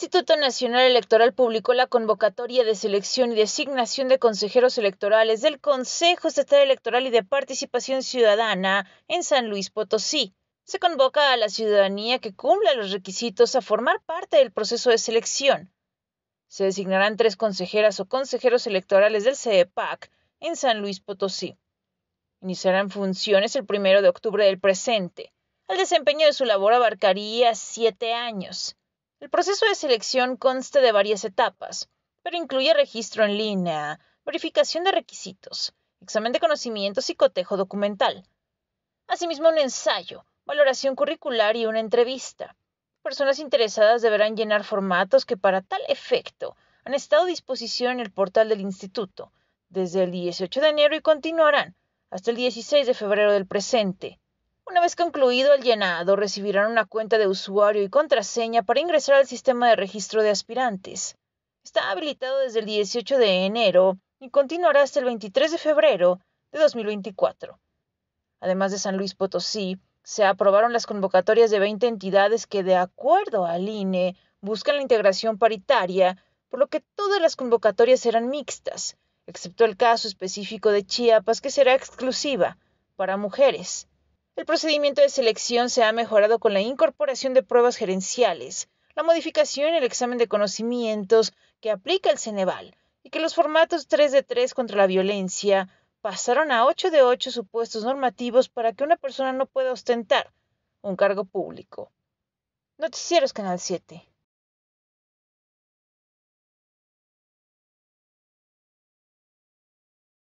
Instituto Nacional Electoral publicó la convocatoria de selección y designación de consejeros electorales del Consejo Estatal Electoral y de Participación Ciudadana en San Luis Potosí. Se convoca a la ciudadanía que cumpla los requisitos a formar parte del proceso de selección. Se designarán tres consejeras o consejeros electorales del CEPAC e en San Luis Potosí. Iniciarán funciones el primero de octubre del presente. El desempeño de su labor abarcaría siete años. El proceso de selección consta de varias etapas, pero incluye registro en línea, verificación de requisitos, examen de conocimientos y cotejo documental. Asimismo, un ensayo, valoración curricular y una entrevista. Personas interesadas deberán llenar formatos que para tal efecto han estado a disposición en el portal del instituto desde el 18 de enero y continuarán hasta el 16 de febrero del presente. Una vez concluido el llenado, recibirán una cuenta de usuario y contraseña para ingresar al sistema de registro de aspirantes. Está habilitado desde el 18 de enero y continuará hasta el 23 de febrero de 2024. Además de San Luis Potosí, se aprobaron las convocatorias de 20 entidades que, de acuerdo al INE, buscan la integración paritaria, por lo que todas las convocatorias serán mixtas, excepto el caso específico de Chiapas, que será exclusiva para mujeres. El procedimiento de selección se ha mejorado con la incorporación de pruebas gerenciales, la modificación en el examen de conocimientos que aplica el Ceneval y que los formatos 3 de 3 contra la violencia pasaron a 8 de 8 supuestos normativos para que una persona no pueda ostentar un cargo público. Noticieros Canal 7.